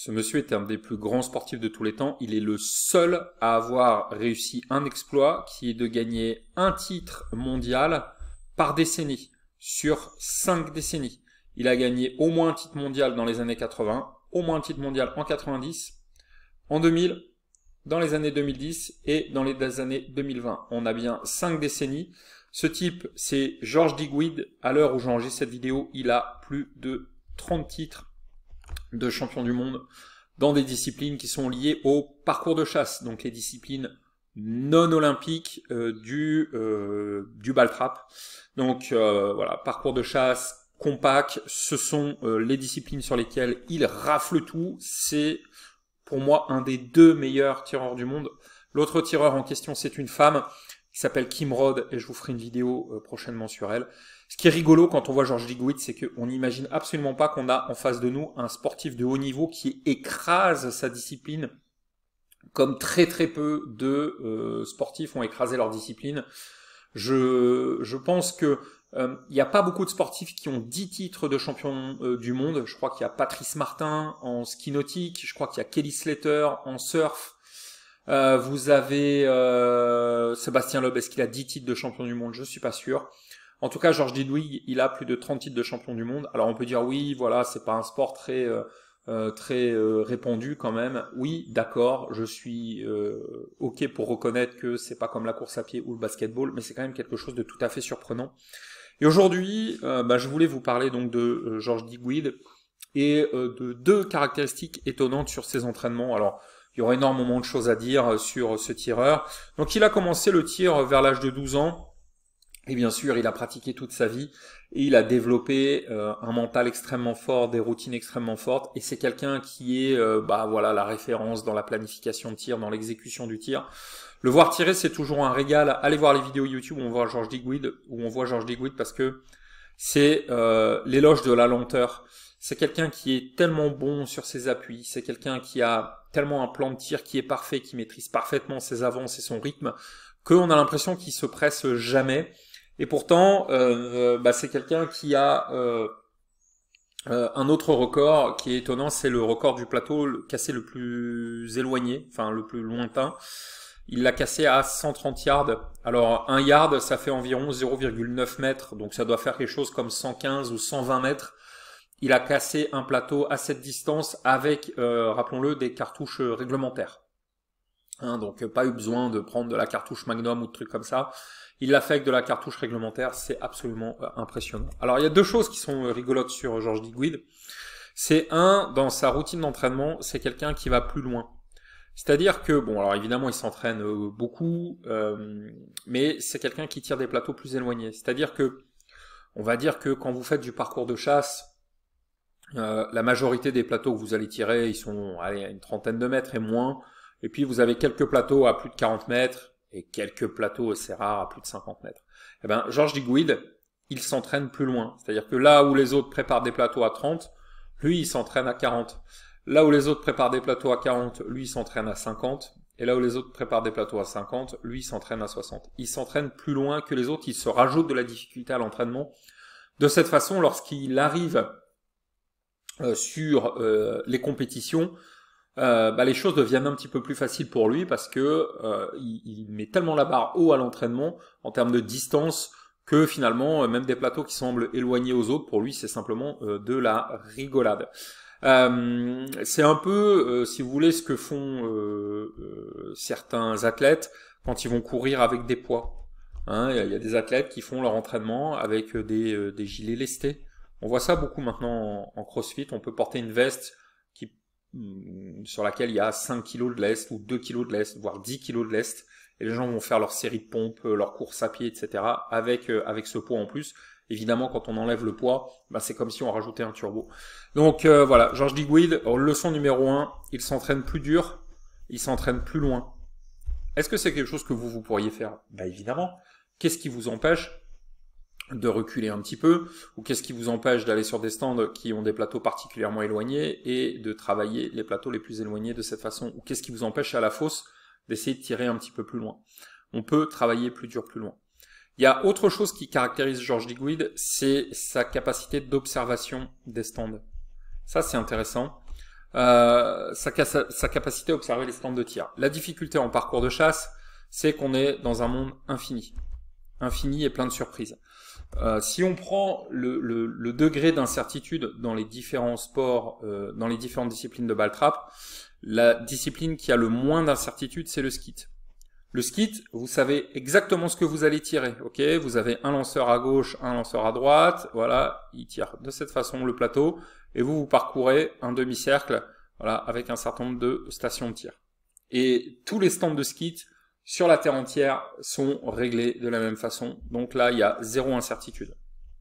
Ce monsieur est un des plus grands sportifs de tous les temps. Il est le seul à avoir réussi un exploit qui est de gagner un titre mondial par décennie, sur cinq décennies. Il a gagné au moins un titre mondial dans les années 80, au moins un titre mondial en 90, en 2000, dans les années 2010 et dans les années 2020. On a bien cinq décennies. Ce type, c'est Georges Digweed. À l'heure où j'enregistre cette vidéo, il a plus de 30 titres de champion du monde dans des disciplines qui sont liées au parcours de chasse, donc les disciplines non olympiques euh, du, euh, du Donc euh, voilà, parcours de chasse compact, ce sont euh, les disciplines sur lesquelles il rafle tout. C'est pour moi un des deux meilleurs tireurs du monde. L'autre tireur en question, c'est une femme qui s'appelle Kim Rod, et je vous ferai une vidéo euh, prochainement sur elle. Ce qui est rigolo quand on voit Georges Ligouit, c'est qu'on n'imagine absolument pas qu'on a en face de nous un sportif de haut niveau qui écrase sa discipline comme très très peu de euh, sportifs ont écrasé leur discipline. Je, je pense que euh, il n'y a pas beaucoup de sportifs qui ont 10 titres de champion du monde. Je crois qu'il y a Patrice Martin en ski nautique, je crois qu'il y a Kelly Slater en surf, euh, vous avez euh, Sébastien Loeb, est-ce qu'il a 10 titres de champion du monde Je suis pas sûr. En tout cas, Georges Didouille, il a plus de 30 titres de champion du monde. Alors on peut dire oui, voilà, c'est pas un sport très euh, très répandu quand même. Oui, d'accord, je suis ok pour reconnaître que c'est pas comme la course à pied ou le basketball, mais c'est quand même quelque chose de tout à fait surprenant. Et aujourd'hui, bah, je voulais vous parler donc de Georges Didouille et de deux caractéristiques étonnantes sur ses entraînements. Alors il y aura énormément de choses à dire euh, sur ce tireur. Donc il a commencé le tir euh, vers l'âge de 12 ans. Et bien sûr, il a pratiqué toute sa vie et il a développé euh, un mental extrêmement fort, des routines extrêmement fortes. Et c'est quelqu'un qui est, bah voilà, la référence dans la planification de tir, dans l'exécution du tir. Le voir tirer, c'est toujours un régal. Allez voir les vidéos YouTube où on voit Georges Diguid, où on voit Georges Digweed parce que c'est l'éloge de la lenteur. C'est quelqu'un qui est tellement bon sur ses appuis, c'est quelqu'un qui a tellement un plan de tir qui est parfait, qui maîtrise parfaitement ses avances et son rythme, qu'on a l'impression qu'il se presse jamais. Et pourtant, euh, euh, bah, c'est quelqu'un qui a euh, un autre record qui est étonnant, c'est le record du plateau cassé le plus éloigné, enfin le plus lointain. Il l'a cassé à 130 yards. Alors un yard, ça fait environ 0,9 mètres, donc ça doit faire quelque chose comme 115 ou 120 mètres il a cassé un plateau à cette distance avec, euh, rappelons-le, des cartouches euh, réglementaires. Hein, donc euh, pas eu besoin de prendre de la cartouche Magnum ou de trucs comme ça. Il l'a fait avec de la cartouche réglementaire, c'est absolument impressionnant. Alors il y a deux choses qui sont rigolotes sur Georges Diguid. C'est un, dans sa routine d'entraînement, c'est quelqu'un qui va plus loin. C'est-à-dire que, bon, alors évidemment, il s'entraîne beaucoup, mais c'est quelqu'un qui tire des plateaux plus éloignés. C'est-à-dire que, on va dire que quand vous faites du parcours de chasse, euh, la majorité des plateaux que vous allez tirer, ils sont à une trentaine de mètres et moins. Et puis vous avez quelques plateaux à plus de 40 mètres et quelques plateaux, assez rares à plus de 50 mètres. Eh ben, Georges Diguide, il s'entraîne plus loin. C'est-à-dire que là où les autres préparent des plateaux à 30, lui, il s'entraîne à 40. Là où les autres préparent des plateaux à 40, lui, il s'entraîne à 50. Et là où les autres préparent des plateaux à 50, lui, il s'entraîne à 60. Il s'entraîne plus loin que les autres, il se rajoute de la difficulté à l'entraînement. De cette façon, lorsqu'il arrive euh, sur euh, les compétitions, euh, bah, les choses deviennent un petit peu plus faciles pour lui parce que il, met tellement la barre haut à l'entraînement en termes de distance que finalement même des plateaux qui semblent éloignés aux autres pour lui c'est simplement de la rigolade. c'est un peu, si vous voulez, ce que font certains athlètes quand ils vont courir avec des poids. Hein. Il hein, y, a des athlètes qui font leur entraînement avec des, des gilets lestés. On voit ça beaucoup maintenant en, crossfit. On peut porter une veste qui, mm, sur laquelle il y a 5 kg de lest ou 2 kg de lest, voire 10 kg de lest. Et les gens vont faire leur série de pompes, euh, leur course à pied, etc. avec, euh, avec ce poids en plus. Évidemment, quand on enlève le poids, bah, c'est comme si on rajoutait un turbo. Donc euh, voilà, Georges Digweed, leçon numéro 1, il s'entraîne plus dur, il s'entraîne plus loin. Est-ce que c'est quelque chose que vous, vous pourriez faire Bah évidemment. Qu'est-ce qui vous empêche de reculer un petit peu ou qu'est-ce qui vous empêche d'aller sur des stands qui ont des plateaux particulièrement éloignés et de travailler les plateaux les plus éloignés de cette façon ou qu'est-ce qui vous empêche à la fosse d'essayer de tirer un petit peu plus loin. On peut travailler plus dur plus loin. Il y a autre chose qui caractérise Georges Digweed, c'est sa capacité d'observation des stands. Ça c'est intéressant. Euh, sa capacité à observer les stands de tir. La difficulté en parcours de chasse, c'est qu'on est dans un monde infini. Infini et plein de surprises. Euh, si on prend le, le, degré d'incertitude dans les différents sports, euh, dans les différentes disciplines de trap, la discipline qui a le moins d'incertitude, c'est le skit. Le skit, vous savez exactement ce que vous allez tirer, ok Vous avez un lanceur à gauche, un lanceur à droite, voilà, il tire de cette façon le plateau, et vous, vous parcourez un demi-cercle, voilà, avec un certain nombre de stations de tir. Et tous les stands de skit sur la Terre entière sont réglés de la même façon. Donc là, il y a zéro incertitude.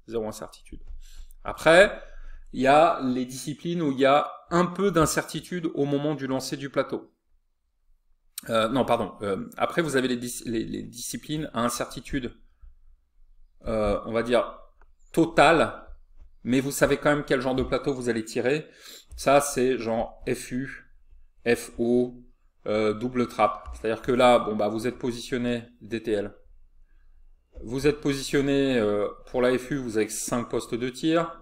Zéro incertitude. Après, il y a les disciplines où il y a un peu d'incertitude au moment du lancer du plateau. Euh, non, pardon. Euh, après, vous avez les, disciplines à incertitude, euh, on va dire, totale, mais vous savez quand même quel genre de plateau vous allez tirer. Ça, c'est genre FU, FO, euh, double trap. C'est-à-dire que là, bon bah vous êtes positionné DTL. Vous êtes positionné euh, pour la FU, vous avez cinq postes de tir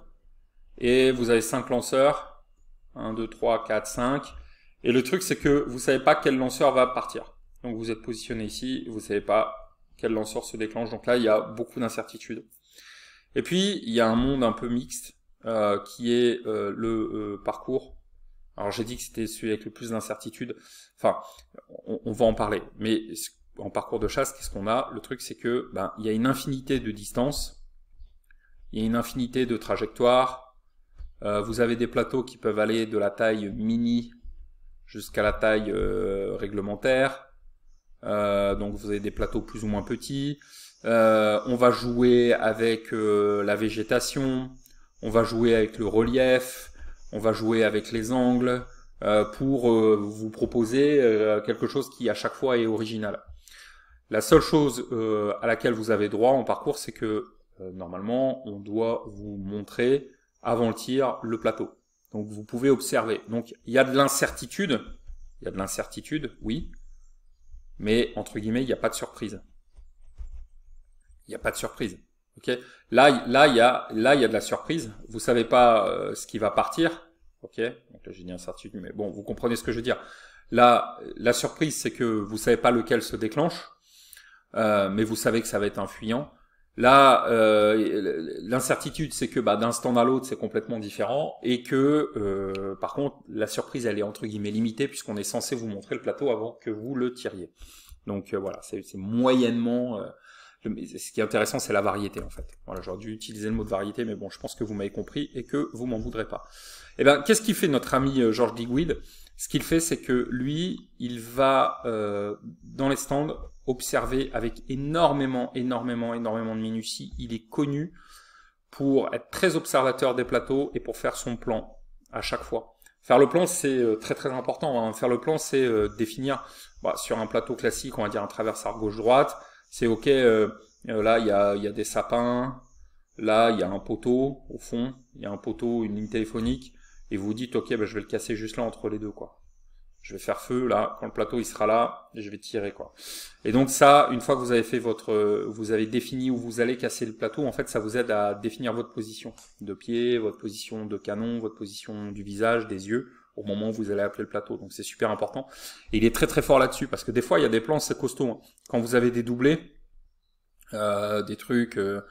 et vous avez cinq lanceurs. 1 2 3 4 5 et le truc c'est que vous savez pas quel lanceur va partir. Donc vous êtes positionné ici, vous savez pas quel lanceur se déclenche. Donc là, il y a beaucoup d'incertitudes. Et puis, il y a un monde un peu mixte euh, qui est le parcours alors j'ai dit que c'était celui avec le plus d'incertitudes. Enfin, on, va en parler. Mais en parcours de chasse, qu'est-ce qu'on a Le truc, c'est que ben, il y a une infinité de distances, il y a une infinité de trajectoires. Euh, vous avez des plateaux qui peuvent aller de la taille mini jusqu'à la taille euh, réglementaire. Euh, donc vous avez des plateaux plus ou moins petits. on va jouer avec la végétation, on va jouer avec le relief, on va jouer avec les angles euh, pour euh, vous proposer euh, quelque chose qui à chaque fois est original. La seule chose à laquelle vous avez droit en parcours, c'est que normalement, on doit vous montrer avant le tir le plateau. Donc vous pouvez observer. Donc il y a de l'incertitude, il y a de l'incertitude, oui, mais entre guillemets, il n'y a pas de surprise. Il n'y a pas de surprise. ok là, là, il y a, là, il y a de la surprise. Vous savez pas ce qui va partir. Ok Donc là, j'ai dit incertitude, mais bon, vous comprenez ce que je veux dire. Là, la surprise, c'est que vous savez pas lequel se déclenche, euh, mais vous savez que ça va être un fuyant. Là, euh, l'incertitude, c'est que bah, d'un stand à l'autre, c'est complètement différent, et que euh, par contre, la surprise, elle est entre guillemets limitée puisqu'on est censé vous montrer le plateau avant que vous le tiriez. Donc voilà, c'est moyennement ce qui est intéressant, c'est la variété en fait. Voilà, j'aurais dû utiliser le mot de variété, mais bon, je pense que vous m'avez compris et que vous m'en voudrez pas. Et eh bien, qu'est-ce qu'il fait notre ami euh, Georges Digweed Ce qu'il fait, c'est que lui, il va euh, dans les stands observer avec énormément, énormément, énormément de minutie. Il est connu pour être très observateur des plateaux et pour faire son plan à chaque fois. Faire le plan, c'est euh, très très important. Hein. Faire le plan, c'est définir bah, sur un plateau classique, on va dire un traversard gauche-droite c'est ok, euh, euh, là il y a, des sapins, là il y a un poteau au fond, il y a un poteau, une ligne téléphonique, et vous dites ok, ben, je vais le casser juste là entre les deux quoi. Je vais faire feu là, quand le plateau il sera là, je vais tirer quoi. Et donc ça, une fois que vous avez fait votre, vous avez défini où vous allez casser le plateau, en fait ça vous aide à définir votre position de pied, votre position de canon, votre position du visage, des yeux au moment où vous allez appeler le plateau. Donc c'est super important. Et il est très très fort là-dessus parce que des fois il y a des plans c'est costaud. Hein. Quand vous avez des doublés, euh, des trucs, euh,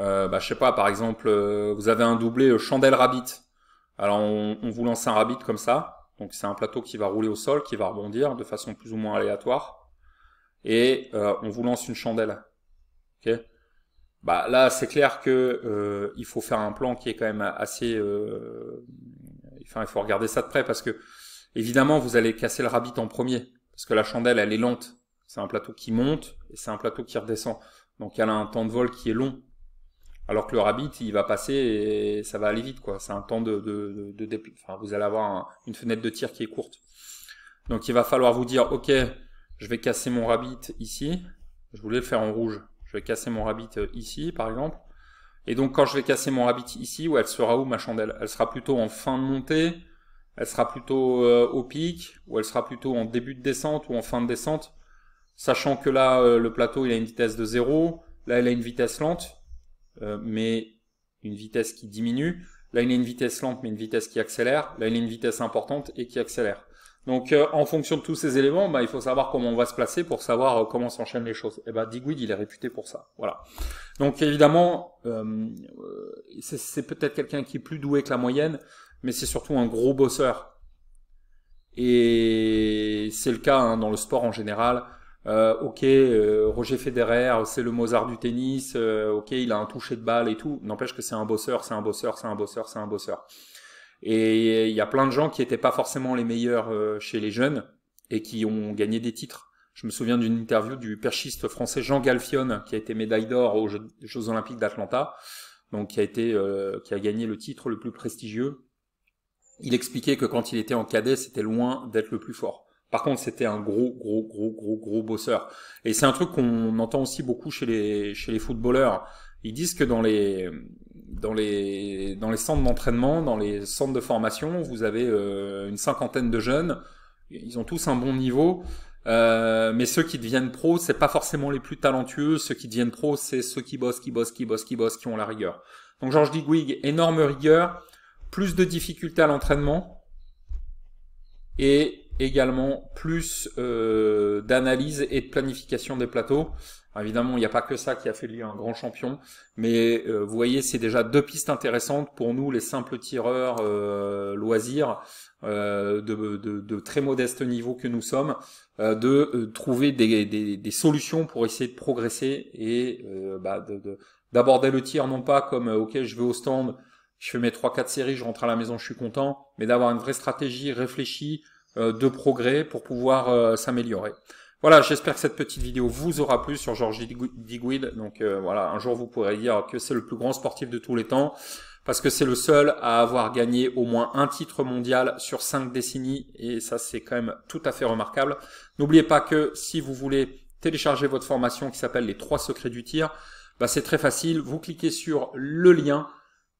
euh, bah, je sais pas par exemple, euh, vous avez un doublé euh, chandelle rabbit. Alors on, vous lance un rabbit comme ça. Donc c'est un plateau qui va rouler au sol, qui va rebondir de façon plus ou moins aléatoire. Et on vous lance une chandelle. ok bah là, c'est clair que il faut faire un plan qui est quand même assez enfin, il faut regarder ça de près parce que, évidemment, vous allez casser le rabbit en premier. Parce que la chandelle, elle est lente. C'est un plateau qui monte et c'est un plateau qui redescend. Donc, elle a un temps de vol qui est long. Alors que le rabbit, il va passer et ça va aller vite, quoi. C'est un temps de, de, enfin, vous allez avoir une fenêtre de tir qui est courte. Donc, il va falloir vous dire, OK, je vais casser mon rabbit ici. Je voulais le faire en rouge. Je vais casser mon rabbit euh, ici, par exemple. Et donc quand je vais casser mon rabbit ici, où elle sera où ma chandelle Elle sera plutôt en fin de montée, elle sera plutôt euh, au pic, ou elle sera plutôt en début de descente ou en fin de descente, sachant que là euh, le plateau il a une vitesse de 0, là elle a une vitesse lente, euh, mais une vitesse qui diminue, là il a une vitesse lente mais une vitesse qui accélère, là il a une vitesse importante et qui accélère. Donc en fonction de tous ces éléments, bah, il faut savoir comment on va se placer pour savoir comment s'enchaînent les choses. Et eh bah Digweed il est réputé pour ça. Voilà. Donc évidemment, euh, euh, c'est peut-être quelqu'un qui est plus doué que la moyenne, mais c'est surtout un gros bosseur. Et c'est le cas hein, dans le sport en général. Euh, ok, Roger Federer, c'est le Mozart du tennis. ok, il a un toucher de balle et tout. N'empêche que c'est un bosseur, c'est un bosseur, c'est un bosseur, c'est un bosseur. Et il y a plein de gens qui n'étaient pas forcément les meilleurs chez les jeunes et qui ont gagné des titres. Je me souviens d'une interview du perchiste français Jean galfion qui a été médaille d'or aux Jeux, Olympiques d'Atlanta, donc qui a été, euh, qui a gagné le titre le plus prestigieux. Il expliquait que quand il était en cadet, c'était loin d'être le plus fort. Par contre, c'était un gros, gros, gros, gros, gros bosseur. Et c'est un truc qu'on entend aussi beaucoup chez les, chez les footballeurs. Ils disent que dans les, dans les, dans les centres d'entraînement, dans les centres de formation, vous avez euh, une cinquantaine de jeunes. Ils ont tous un bon niveau, euh, mais ceux qui deviennent pros, c'est pas forcément les plus talentueux. Ceux qui deviennent pros, c'est ceux qui bossent, qui bossent, qui bossent, qui bossent, qui ont la rigueur. Donc Georges Digwig, énorme rigueur, plus de difficultés à l'entraînement et également plus euh, d'analyse et de planification des plateaux. évidemment, il n'y a pas que ça qui a fait lui un grand champion, mais euh, vous voyez, c'est déjà deux pistes intéressantes pour nous, les simples tireurs euh, loisirs de, très modeste niveau que nous sommes, de trouver des, solutions pour essayer de progresser et bah, d'aborder le tir non pas comme ok, je vais au stand, je fais mes 3-4 séries, je rentre à la maison, je suis content, mais d'avoir une vraie stratégie réfléchie, euh, de progrès pour pouvoir euh, s'améliorer. Voilà, j'espère que cette petite vidéo vous aura plu sur Georges Digweed. Donc euh, voilà, un jour vous pourrez dire que c'est le plus grand sportif de tous les temps parce que c'est le seul à avoir gagné au moins un titre mondial sur cinq décennies et ça c'est quand même tout à fait remarquable. N'oubliez pas que si vous voulez télécharger votre formation qui s'appelle les trois secrets du tir, bah, c'est très facile, vous cliquez sur le lien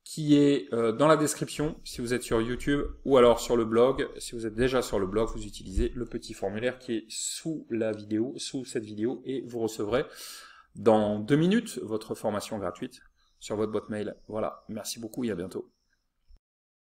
qui est euh, dans la description si vous êtes sur YouTube ou alors sur le blog. Si vous êtes déjà sur le blog, vous utilisez le petit formulaire qui est sous la vidéo, sous cette vidéo, et vous recevrez dans deux minutes votre formation gratuite sur votre boîte mail. Voilà, merci beaucoup et à bientôt.